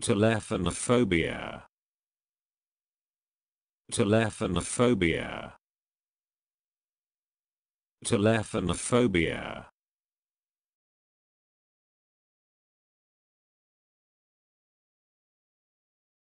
Telephanophobia. Telephanophobia. Telephanophobia.